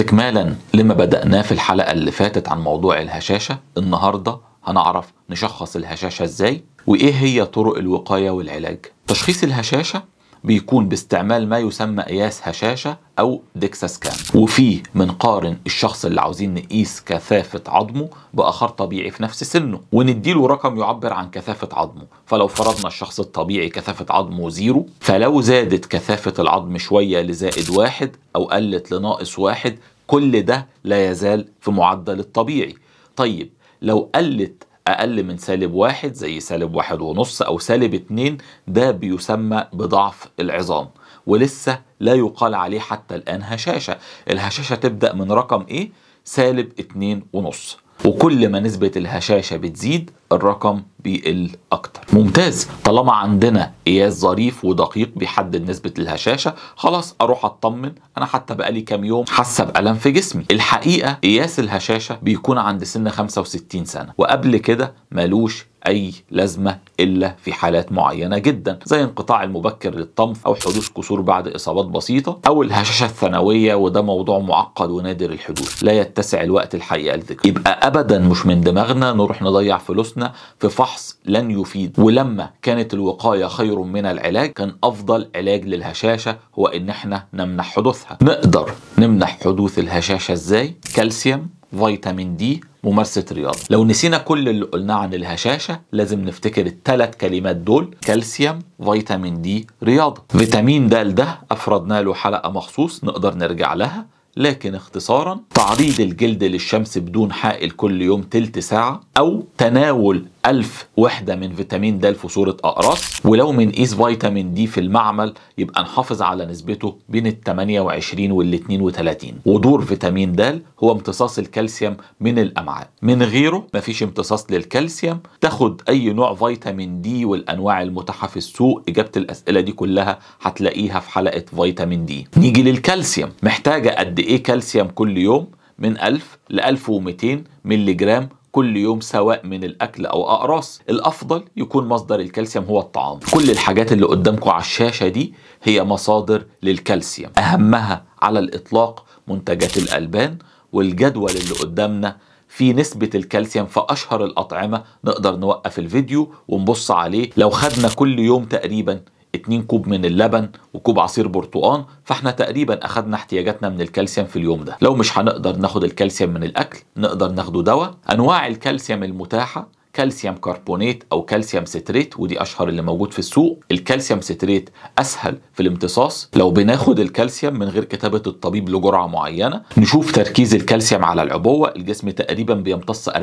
استكمالا لما بدأناه في الحلقة اللي فاتت عن موضوع الهشاشة النهاردة هنعرف نشخص الهشاشة ازاي وايه هي طرق الوقاية والعلاج تشخيص الهشاشة بيكون باستعمال ما يسمى قياس هشاشة أو ديكسا سكان وفيه بنقارن الشخص اللي عاوزين نقيس كثافة عظمه بآخر طبيعي في نفس سنه ونديله رقم يعبر عن كثافة عظمه فلو فرضنا الشخص الطبيعي كثافة عظمه زيرو فلو زادت كثافة العظم شوية لزائد واحد أو قلت لناقص واحد كل ده لا يزال في معدل الطبيعي طيب لو قلت أقل من سالب واحد زي سالب واحد ونص أو سالب اتنين ده بيسمى بضعف العظام ولسه لا يقال عليه حتى الآن هشاشة الهشاشة تبدأ من رقم إيه؟ سالب اتنين ونص وكل ما نسبة الهشاشة بتزيد الرقم بيقل اكتر ممتاز طالما عندنا قياس ظريف ودقيق بيحدد نسبه الهشاشه خلاص اروح اطمن انا حتى بقالي كام يوم حاسه بالم في جسمي الحقيقه قياس الهشاشه بيكون عند سن 65 سنه وقبل كده ملوش اي لازمه الا في حالات معينه جدا زي انقطاع المبكر للطمث او حدوث كسور بعد اصابات بسيطه او الهشاشه الثانويه وده موضوع معقد ونادر الحدوث لا يتسع الوقت الحقيقه لذكره يبقى ابدا مش من دماغنا نروح نضيع فلوسنا السخنة في فحص لن يفيد ولما كانت الوقاية خير من العلاج كان أفضل علاج للهشاشة هو إن احنا نمنح حدوثها نقدر نمنح حدوث الهشاشة إزاي؟ كالسيوم فيتامين دي ممارسة رياضة لو نسينا كل اللي قلناه عن الهشاشة لازم نفتكر الثلاث كلمات دول كالسيوم فيتامين دي رياضة فيتامين د ده أفردنا له حلقة مخصوص نقدر نرجع لها لكن اختصارا تعريض الجلد للشمس بدون حائل كل يوم تلت ساعة أو تناول 1000 وحده من فيتامين د في صوره اقراص ولو بنقيس فيتامين دي في المعمل يبقى نحافظ على نسبته بين ال 28 وال 32 ودور فيتامين د هو امتصاص الكالسيوم من الامعاء من غيره مفيش امتصاص للكالسيوم تاخد اي نوع فيتامين دي والانواع المتاحه في السوق اجابه الاسئله دي كلها هتلاقيها في حلقه فيتامين دي نيجي للكالسيوم محتاجه قد ايه كالسيوم كل يوم من 1000 ل 1200 مللي جرام كل يوم سواء من الاكل او اقراص الافضل يكون مصدر الكالسيوم هو الطعام كل الحاجات اللي قدامكم على الشاشه دي هي مصادر للكالسيوم اهمها على الاطلاق منتجات الالبان والجدول اللي قدامنا في نسبة الكالسيوم في أشهر الأطعمة نقدر نوقف الفيديو ونبص عليه لو خدنا كل يوم تقريبا 2 كوب من اللبن وكوب عصير برتقان فاحنا تقريبا اخدنا احتياجاتنا من الكالسيوم في اليوم ده لو مش هنقدر ناخد الكالسيوم من الاكل نقدر ناخده دواء انواع الكالسيوم المتاحه كالسيوم كربونات او كالسيوم ستريت ودي اشهر اللي موجود في السوق الكالسيوم ستريت اسهل في الامتصاص لو بناخد الكالسيوم من غير كتابه الطبيب لجرعه معينه نشوف تركيز الكالسيوم على العبوه الجسم تقريبا بيمتص 40%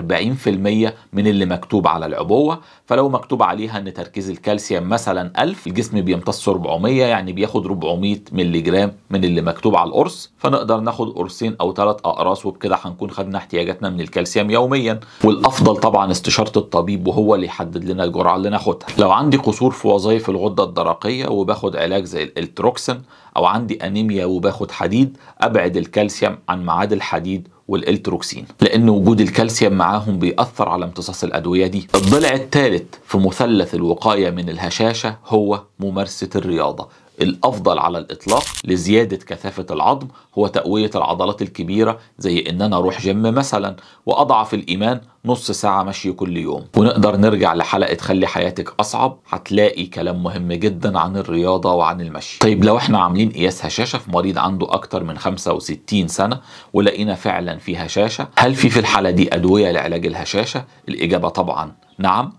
من اللي مكتوب على العبوه فلو مكتوب عليها ان تركيز الكالسيوم مثلا 1000 الجسم بيمتص 400 يعني بياخد 400 مللي جرام من اللي مكتوب على القرص فنقدر ناخد قرصين او ثلاث اقراص وبكده هنكون خدنا احتياجاتنا من الكالسيوم يوميا والافضل طبعا استشاره الطبيب وهو اللي يحدد لنا الجرعه اللي ناخدها لو عندي قصور في وظائف الغده الدرقيه وباخد علاج زي الالتروكسين او عندي انيميا وباخد حديد ابعد الكالسيوم عن معاد الحديد والالتروكسين لان وجود الكالسيوم معاهم بيأثر على امتصاص الادويه دي الضلع الثالث في مثلث الوقايه من الهشاشه هو ممارسه الرياضه الافضل على الاطلاق لزياده كثافه العظم هو تقويه العضلات الكبيره زي ان انا اروح جيم مثلا واضعف الايمان نص ساعه مشي كل يوم ونقدر نرجع لحلقه خلي حياتك اصعب هتلاقي كلام مهم جدا عن الرياضه وعن المشي طيب لو احنا عاملين قياس هشاشه في مريض عنده اكتر من 65 سنه ولقينا فعلا في هشاشه هل في في الحاله دي ادويه لعلاج الهشاشه الاجابه طبعا نعم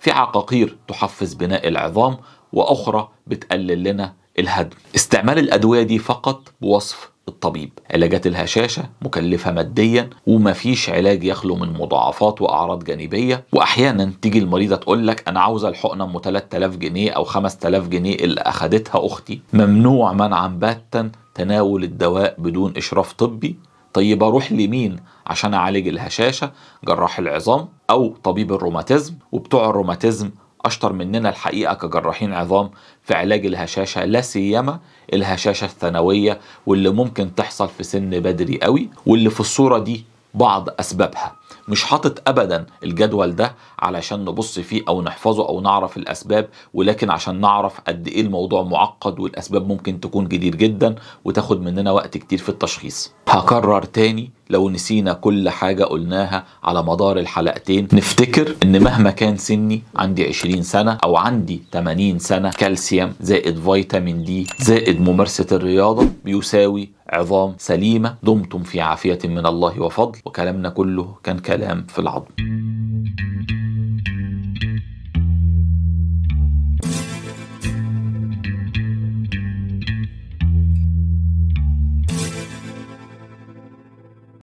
في عقاقير تحفز بناء العظام واخرى بتقلل لنا الهدم استعمال الادويه دي فقط بوصف الطبيب علاجات الهشاشة مكلفة ماديا ومفيش علاج يخلو من مضاعفات وأعراض جانبية وأحيانا تيجي المريضة تقول لك أنا عاوزة الحقنة أم 3000 جنيه أو 5000 جنيه اللي أخدتها أختي ممنوع منعا باتا تناول الدواء بدون إشراف طبي طيب أروح لمين عشان أعالج الهشاشة جراح العظام أو طبيب الروماتيزم وبتوع الروماتيزم أشطر مننا الحقيقة كجراحين عظام في علاج الهشاشة لا سيما الهشاشة الثانوية واللي ممكن تحصل في سن بدري قوي واللي في الصورة دي بعض أسبابها مش حاطط ابدا الجدول ده علشان نبص فيه او نحفظه او نعرف الاسباب ولكن عشان نعرف قد ايه الموضوع معقد والاسباب ممكن تكون كتير جدا وتاخد مننا وقت كتير في التشخيص هكرر تاني لو نسينا كل حاجة قلناها على مدار الحلقتين نفتكر ان مهما كان سني عندي 20 سنة او عندي 80 سنة كالسيوم زائد فيتامين دي زائد ممارسة الرياضة بيساوي عظام سليمة دمتم في عافية من الله وفضل وكلامنا كله كان كلام في العظم